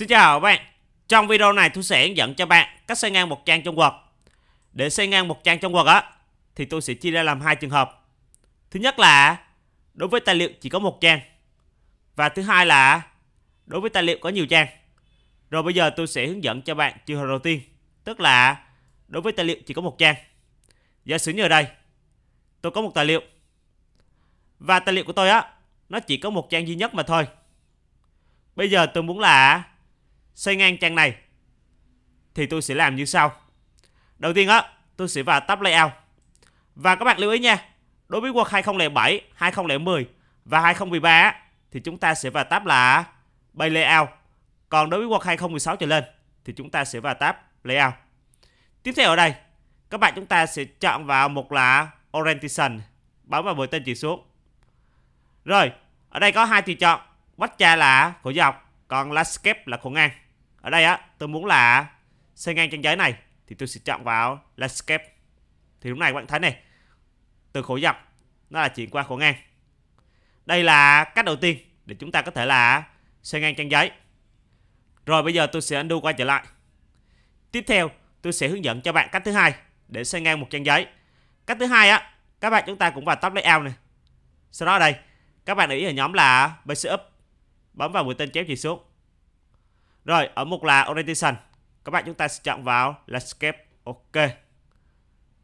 Xin chào các bạn Trong video này tôi sẽ hướng dẫn cho bạn cách xây ngang một trang trong Word Để xây ngang một trang trong Word á Thì tôi sẽ chia ra làm hai trường hợp Thứ nhất là Đối với tài liệu chỉ có một trang Và thứ hai là Đối với tài liệu có nhiều trang Rồi bây giờ tôi sẽ hướng dẫn cho bạn trường hợp đầu tiên Tức là Đối với tài liệu chỉ có một trang Giả sử như ở đây Tôi có một tài liệu Và tài liệu của tôi á Nó chỉ có một trang duy nhất mà thôi Bây giờ tôi muốn là xây ngang trang này thì tôi sẽ làm như sau. Đầu tiên á, tôi sẽ vào tab layout. Và các bạn lưu ý nha, đối với Word 2007, 2010 và 2013 á, thì chúng ta sẽ vào tab là bay layout. Còn đối với Word 2016 trở lên thì chúng ta sẽ vào tab layout. Tiếp theo ở đây, các bạn chúng ta sẽ chọn vào một là orientation, bấm vào mũi tên chỉ xuống. Rồi, ở đây có hai tùy chọn, bách cha là khổ dọc, còn landscape là khổ ngang. Ở đây á, tôi muốn là xây ngang trên giấy này thì tôi sẽ chọn vào landscape. Thì lúc này các bạn thấy này, từ khổ dọc nó là chuyển qua khổ ngang. Đây là cách đầu tiên để chúng ta có thể là xây ngang trên giấy. Rồi bây giờ tôi sẽ undo qua trở lại. Tiếp theo, tôi sẽ hướng dẫn cho bạn cách thứ hai để xây ngang một trang giấy. Cách thứ hai á, các bạn chúng ta cũng vào top layout này. Sau đó đây, các bạn để ý ở nhóm là base up, bấm vào mũi tên chép chỉ xuống. Rồi, ở mục là orientation, các bạn chúng ta sẽ chọn vào landscape. Ok.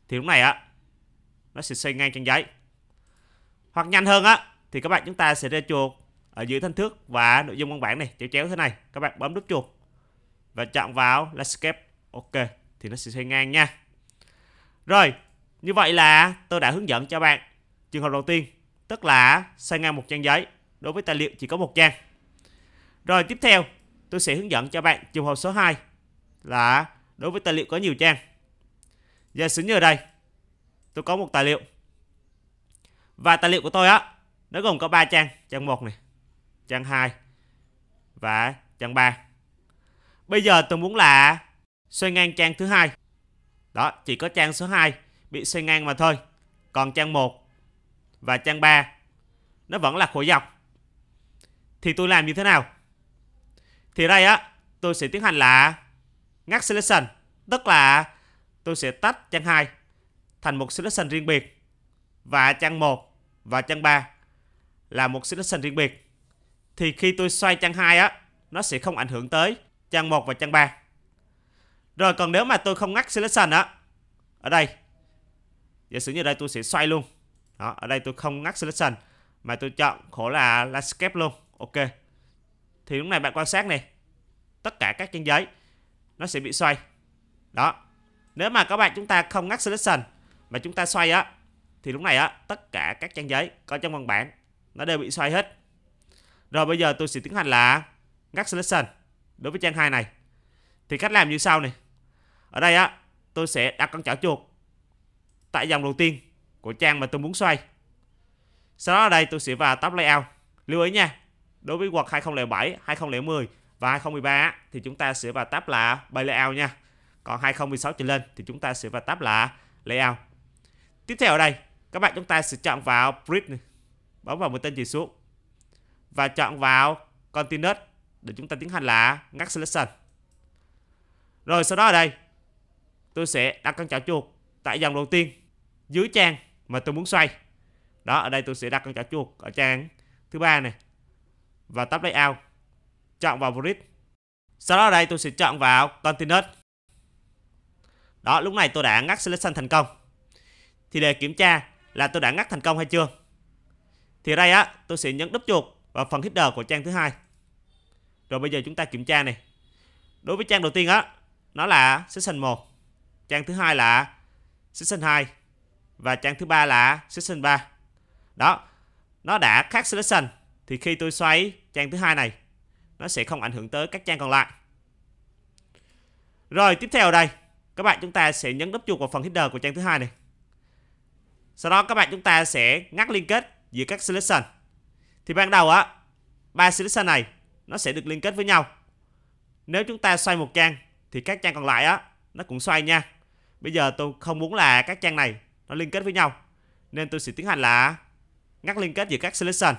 Thì lúc này á, nó sẽ xây ngay trên giấy. Hoặc nhanh hơn á, thì các bạn chúng ta sẽ ra chuột ở giữa thanh thước và nội dung văn bản này chéo chéo thế này. Các bạn bấm nút chuột và chọn vào landscape. Ok, thì nó sẽ xây ngang nha. Rồi, như vậy là tôi đã hướng dẫn cho bạn trường hợp đầu tiên, tức là xây ngang một trang giấy đối với tài liệu chỉ có một trang. Rồi tiếp theo tôi sẽ hướng dẫn cho bạn trường hợp số 2 là đối với tài liệu có nhiều trang. Giả sử như ở đây, tôi có một tài liệu. Và tài liệu của tôi á, nó gồm có 3 trang, trang 1 này, trang 2 và trang 3. Bây giờ tôi muốn là xoay ngang trang thứ hai. Đó, chỉ có trang số 2 bị xoay ngang mà thôi. Còn trang 1 và trang 3 nó vẫn là khổ dọc. Thì tôi làm như thế nào? Thì đây á, tôi sẽ tiến hành là ngắt selection, tức là tôi sẽ tách trang 2 thành một selection riêng biệt và trang 1 và trang 3 là một selection riêng biệt. Thì khi tôi xoay trang 2 á, nó sẽ không ảnh hưởng tới trang 1 và trang 3. Rồi còn nếu mà tôi không ngắt selection á, ở đây giả sử như đây tôi sẽ xoay luôn. Đó, ở đây tôi không ngắt selection mà tôi chọn khổ là landscape luôn. Ok thì lúc này bạn quan sát này tất cả các trang giấy nó sẽ bị xoay đó nếu mà các bạn chúng ta không ngắt selection mà chúng ta xoay á thì lúc này á tất cả các trang giấy có trong văn bản nó đều bị xoay hết rồi bây giờ tôi sẽ tiến hành là ngắt selection đối với trang hai này thì cách làm như sau này ở đây á tôi sẽ đặt con chảo chuột tại dòng đầu tiên của trang mà tôi muốn xoay sau đó ở đây tôi sẽ vào top layout lưu ý nha Đối với Word 2007, 2010 và 2013 thì chúng ta sẽ vào tab là Bay Layout nha. Còn 2016 trở lên thì chúng ta sẽ vào tab là Layout. Tiếp theo ở đây, các bạn chúng ta sẽ chọn vào Print này. Bấm vào một tên chỉ xuống và chọn vào Continuous để chúng ta tiến hành là ngắt selection. Rồi sau đó ở đây, tôi sẽ đặt con chảo chuột tại dòng đầu tiên dưới trang mà tôi muốn xoay. Đó, ở đây tôi sẽ đặt con chảo chuột ở trang thứ ba này và tab layout. Chọn vào grid. Sau đó đây tôi sẽ chọn vào container. Đó, lúc này tôi đã ngắt selection thành công. Thì để kiểm tra là tôi đã ngắt thành công hay chưa. Thì đây á, tôi sẽ nhấn đúp chuột vào phần header của trang thứ hai. Rồi bây giờ chúng ta kiểm tra này. Đối với trang đầu tiên á, nó là session 1. Trang thứ hai là session 2 và trang thứ ba là session 3. Đó, nó đã khác selection thì khi tôi xoáy trang thứ hai này nó sẽ không ảnh hưởng tới các trang còn lại rồi tiếp theo đây các bạn chúng ta sẽ nhấn đúp chuột vào phần header của trang thứ hai này sau đó các bạn chúng ta sẽ ngắt liên kết giữa các selection thì ban đầu á ba selection này nó sẽ được liên kết với nhau nếu chúng ta xoay một trang thì các trang còn lại á nó cũng xoay nha bây giờ tôi không muốn là các trang này nó liên kết với nhau nên tôi sẽ tiến hành là ngắt liên kết giữa các selection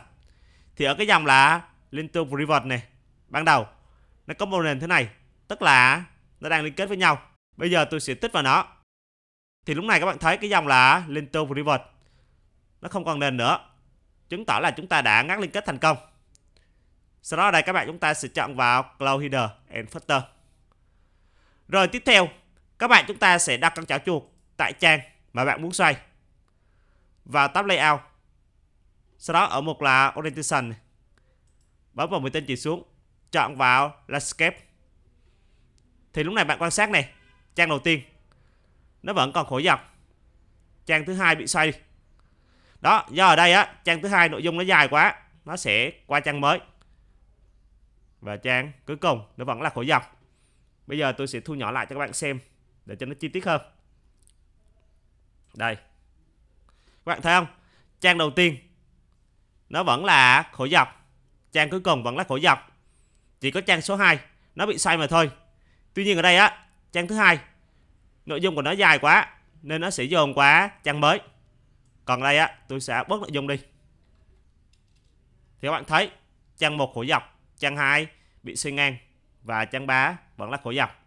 thì ở cái dòng là liên tương private này ban đầu nó có một nền thế này tức là nó đang liên kết với nhau bây giờ tôi sẽ tích vào nó thì lúc này các bạn thấy cái dòng là liên tương private nó không còn nền nữa chứng tỏ là chúng ta đã ngắt liên kết thành công sau đó ở đây các bạn chúng ta sẽ chọn vào Cloud Header and Footer rồi tiếp theo các bạn chúng ta sẽ đặt con chảo chuột tại trang mà bạn muốn xoay vào tab layout sau đó ở mục là Orientation Bấm vào mũi tên chỉ xuống Chọn vào Landscape Thì lúc này bạn quan sát này Trang đầu tiên Nó vẫn còn khổ dọc Trang thứ hai bị xoay Đó do ở đây á Trang thứ hai nội dung nó dài quá Nó sẽ qua trang mới Và trang cuối cùng nó vẫn là khổ dọc Bây giờ tôi sẽ thu nhỏ lại cho các bạn xem Để cho nó chi tiết hơn Đây Các bạn thấy không Trang đầu tiên nó vẫn là khổ dọc trang cuối cùng vẫn là khổ dọc chỉ có trang số 2 nó bị sai mà thôi tuy nhiên ở đây á trang thứ hai nội dung của nó dài quá nên nó sẽ dồn quá trang mới còn đây á tôi sẽ bớt nội dung đi thì các bạn thấy trang một khổ dọc trang 2 bị xuyên ngang và trang 3 vẫn là khổ dọc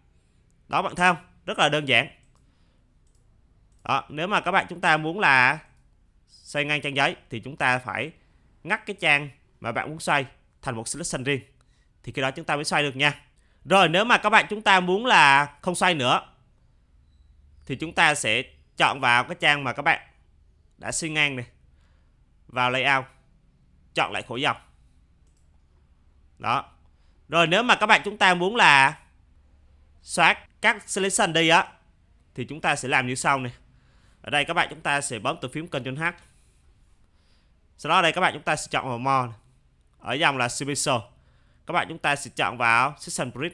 đó bạn thấy không rất là đơn giản đó, nếu mà các bạn chúng ta muốn là xoay ngang trang giấy thì chúng ta phải ngắt cái trang mà bạn muốn xoay thành một selection riêng thì khi đó chúng ta mới xoay được nha rồi nếu mà các bạn chúng ta muốn là không xoay nữa thì chúng ta sẽ chọn vào cái trang mà các bạn đã xuyên ngang này vào layout chọn lại khổ dọc. đó rồi nếu mà các bạn chúng ta muốn là xóa các selection đi á thì chúng ta sẽ làm như sau này ở đây các bạn chúng ta sẽ bấm từ phím Ctrl H sau đó đây các bạn chúng ta sẽ chọn vào mon ở dòng là special các bạn chúng ta sẽ chọn vào session grid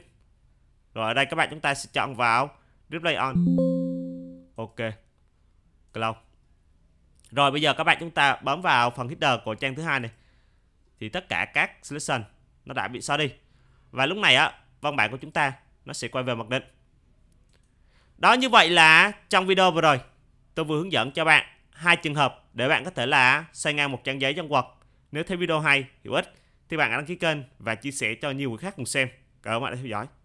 rồi ở đây các bạn chúng ta sẽ chọn vào replay on ok close rồi bây giờ các bạn chúng ta bấm vào phần header của trang thứ hai này thì tất cả các selection nó đã bị xóa đi và lúc này á văn bản của chúng ta nó sẽ quay về mặc định đó như vậy là trong video vừa rồi tôi vừa hướng dẫn cho bạn hai trường hợp để bạn có thể là xoay ngang một trang giấy dân quật. Nếu thấy video hay, hữu ích thì bạn hãy đăng ký kênh và chia sẻ cho nhiều người khác cùng xem. Cảm ơn bạn đã theo dõi.